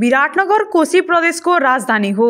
विराटनगर कोशी प्रदेशको राजधानी हो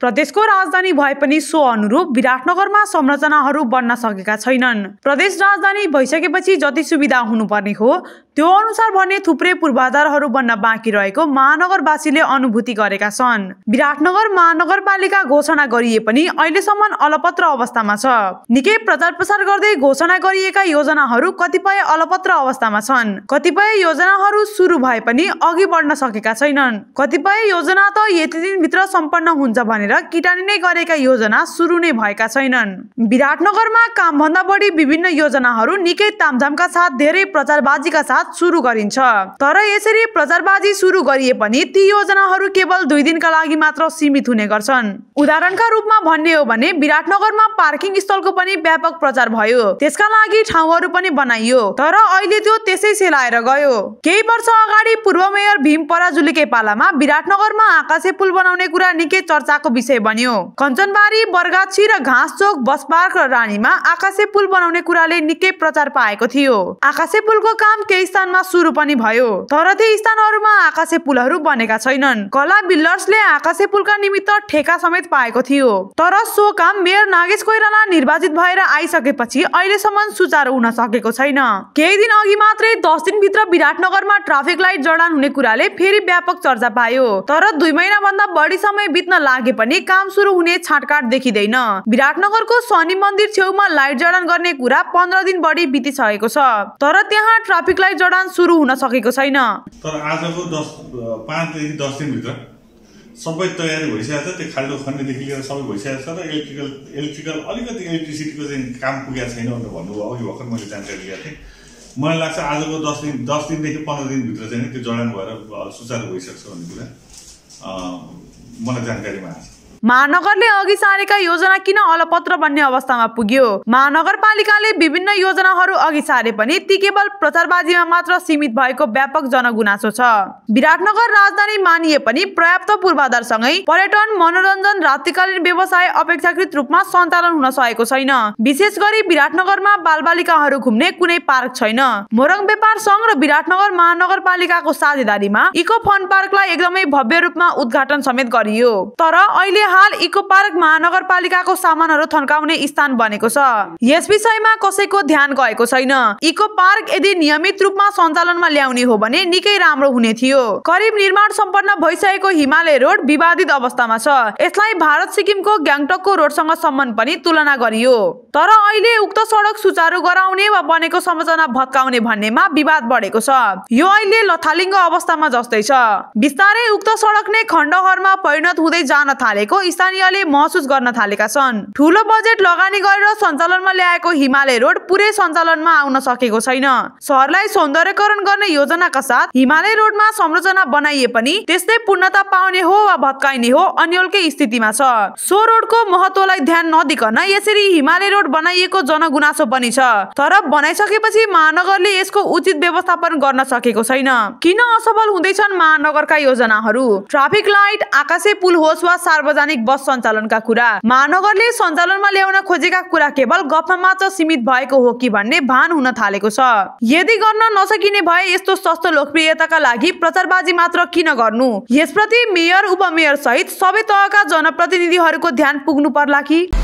प्रदेशको राजधानी भए पनि सो अनुरूप विराटनगरमा संरचनाहरू बन्न सकेका छैनन् प्रदेश राजधानी भइसकेपछि जति सुविधा हुनुपर्ने हो त्यो अनुसार भने थुप्रै पूर्वाधारहरू बन्न बाँकी रहेको महानगरवासीले अनुभूति गरेका छन् विराटनगर महानगरपालिका घोषणा गरिए पनि अहिलेसम्म अलपत्र अवस्थामा छ निकै प्रचार प्रसार गर्दै घोषणा गरिएका योजनाहरू कतिपय अलपत्र अवस्थामा छन् कतिपय योजनाहरू सुरु भए पनि अघि बढ्न सकेका छैनन् कतिपय योजना त यति दिनभित्र सम्पन्न हुन्छ भनेर किटानी नै गरेका योजना सुरु नै भएका छैनन् विराटनगरमा कामभन्दा बढी विभिन्न योजनाहरू निकै तामझामका साथ धेरै प्रचारबाजीका साथ सुरु गरिन्छ तर यसरी प्रचारबाजी सुरु गरिए पनि ती योजनाहरू केवल दुई दिनका लागि मात्र सीमित हुने गर्छन् उदाहरणका रूपमा भन्ने हो भने विराटनगरमा पार्किङ स्थलको पनि व्यापक प्रचार भयो त्यसका लागि ठाउँहरू पनि बनाइयो तर अहिले त्यो त्यसै सेलाएर गयो केही वर्ष अगाडि पूर्व मेयर भीम पराजुलीकै पालामा विराटनगरमा आकाशे पुल बनाउने कुरा निकै चर्चाको विषय बन्यो कञ्चनबारी बरगाछी र घाँस चोक बस पार्क र रानीमा आकाशे पुल बनाउने कुराले निकै प्रचार पाएको थियो आकाशे पुलको काम केही स्थानमा सुरु पनि भयो तर ती स्थानहरूमा आकाशे पुलहरू बनेका छैनन् कला बिल्डर्सले आकाशे पुलका निमित्त ठेका समेत पाएको थियो तर सो काम मेयर नागेश कोइराला निर्वाचित भएर आइसकेपछि अहिलेसम्म सुचारू हुन सकेको छैन केही दिन अघि मात्रै दस दिनभित्र विराटनगरमा ट्राफिक लाइट जडान हुने कुराले फेरि व्यापक चर्चा पायो तर दुई महिना भन्दा बढी समय बित्न लागे पनि काम सुरु हुने छाटकाट देखिँदैन विराटनगरको शनि मन्दिर छेउमा लाइट जडान गर्ने कुरा पन्ध्र दिन बढी बितिसकेको छ तर त्यहाँ ट्राफिक लाइट जडान सुरु हुन सकेको छैन तर आजको दस दिनभित्र सबै तयारी भइसकेको छ त्यो खाल्डो खन्नेदेखि लिएर सबै भइसकेको छ र इलेक्ट्रिकल इलेक्ट्रिकल अलिकति इलेक्ट्रिसिटीको चाहिँ काम पुगेको छैन भनेर भन्नुभयो अघि भर्खर मैले जानकारी लिएको थिएँ मलाई लाग्छ आजको दस दिन दस दिनदेखि पन्ध्र दिनभित्र चाहिँ त्यो जडान भएर सुचारू भइसक्छ भन्ने कुरा मलाई जानकारीमा आएको छ महानगरले अघि सारेका योजना किन अलपत्र बन्ने अवस्थामा पुग्यो महानगरपालिकाले विभिन्न योजनाहरू अघि सारे पनि ती केवल प्रचारबाजीमा मात्र सीमित भएको व्यापक जनगुनासो छ विराटनगर राजधानी मानिए पनि पर्याप्त पूर्वाधारसँगै पर्यटन मनोरञ्जन रात्रिकालीन व्यवसाय अपेक्षाकृत रूपमा सञ्चालन हुन सकेको छैन विशेष गरी विराटनगरमा बालबालिकाहरू घुम्ने कुनै पार्क छैन मोरङ व्यापार सङ्घ र विराटनगर महानगरपालिकाको साझेदारीमा इको फन पार्कलाई एकदमै भव्य रूपमा उद्घाटन समेत गरियो तर अहिले हाल इको पार्क महानगरपालिकाको सामानहरू थन्काउने स्थान बनेको छ यस विषयमा कसैको ध्यान गएको छैन इको पार्क यदि नियमित रूपमा सञ्चालनमा ल्याउने हो भने निकै राम्रो हुने थियो करिब निर्माण सम्पन्न भइसकेको हिमालय रोड विवादित अवस्थामा छ यसलाई भारत सिक्किमको ग्याङटकको रोडसँग सम्बन्ध पनि तुलना गरियो तर अहिले उक्त सडक सुचारू गराउने वा बनेको संरचना भत्काउने भन्नेमा विवाद बढेको छ यो अहिले लथालिङ्ग अवस्थामा जस्तै छ बिस्तारै उक्त सडक नै खण्डहरूमा परिणत हुँदै जान थालेको स्थानीयले महसुस गर्न थालेका छन् ठुलो बजेट लगानी गरेर सञ्चालनमा ल्याएको हिमालय रोड पुरै सञ्चालनमा आउन सकेको छैन सहरलाई सौन्दर्यकरण गर्ने योजनाका साथ हिमालय रोडमा संरचना बनाइए पनि त्यस्तै पूर्णता पाउने हो वा भत्काइने हो अन्यलकै स्थितिमा छ सो रोडको महत्वलाई ध्यान नदिकन यसरी हिमालय रोड बनाइएको जनगुनासो पनि छ तर बनाइसकेपछि महानगरले यसको उचित व्यवस्थापन गर्न सकेको छैन किन असफल हुँदैछन् महानगरका योजनाहरू ट्राफिक लाइट आकाशे पुल होस् वा सार्वजनिक स्थानिक बस सञ्चालनका कुरा महानगरले सञ्चालनमा ल्याउन खोजेका कुरा केवल गफमा मात्र सीमित भएको हो कि भन्ने भान हुन थालेको छ यदि गर्न नसकिने भए यस्तो सस्तो लोकप्रियताका लागि प्रचारबाजी मात्र किन गर्नु यसप्रति मेयर उपमेयर सहित सबै तहका जनप्रतिनिधिहरूको ध्यान पुग्नु पर्ला कि